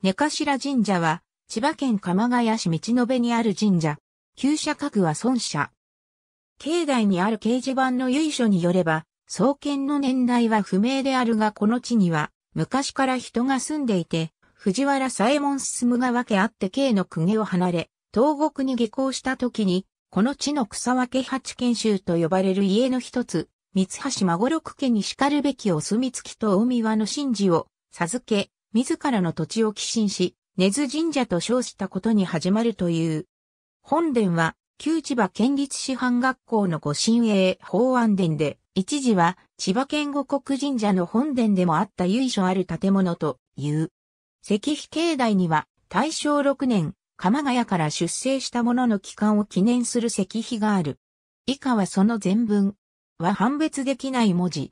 根頭神社は、千葉県鎌ヶ谷市道延にある神社。旧社格は孫社。境内にある掲示板の由緒によれば、創建の年代は不明であるがこの地には、昔から人が住んでいて、藤原左衛門進が分けあって京の公家を離れ、東国に下校した時に、この地の草分け八賢州と呼ばれる家の一つ、三橋孫六家に叱るべきお墨付きと大宮の神事を授け、自らの土地を寄進し、根津神社と称したことに始まるという。本殿は、旧千葉県立師範学校のご神営法案殿で、一時は千葉県五国神社の本殿でもあった由緒ある建物という。石碑境内には大正6年、鎌ヶ谷から出征した者の帰還を記念する石碑がある。以下はその全文は判別できない文字。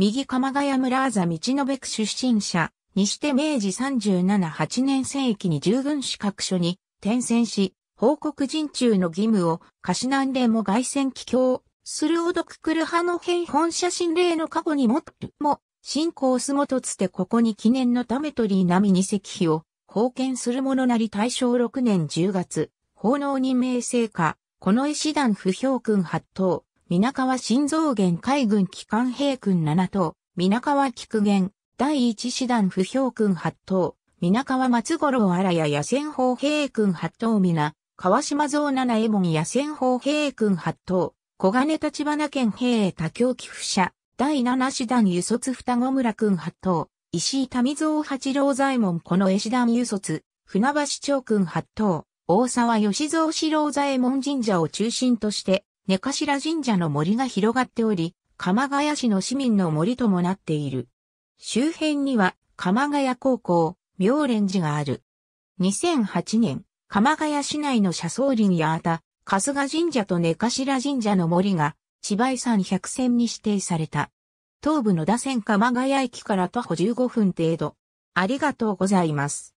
右鎌ヶ谷村あざ道のべく出身者、にして明治37、8年戦役に従軍資格所に転戦し、報告人中の義務を、過しなんでも外戦帰郷、するおどくくる派の兵本写真例の過去にもっとも、信仰すもとつてここに記念のためとり並みに石碑を、貢献するものなり大正6年10月、奉納任命成果、この絵師団不評君発動、皆川新造元海軍機関兵軍7等、皆川菊元、第1師団不評軍8等、皆川松五郎荒谷野戦砲兵軍8等皆、川島蔵七右衛門野戦砲兵軍8等、小金立花県兵多京寄付者、第7師団輸卒双子村軍八等、石井民蔵八郎左衛門この絵師団輸卒、船橋町軍八等、大沢吉蔵四郎左衛門神社を中心として、根頭神社の森が広がっており、鎌ヶ谷市の市民の森ともなっている。周辺には、鎌ヶ谷高校、妙蓮寺がある。2008年、鎌ヶ谷市内の車窓林やあた、春日神社と根頭神社の森が、千葉遺産百選に指定された。東部の打線鎌ヶ谷駅から徒歩15分程度。ありがとうございます。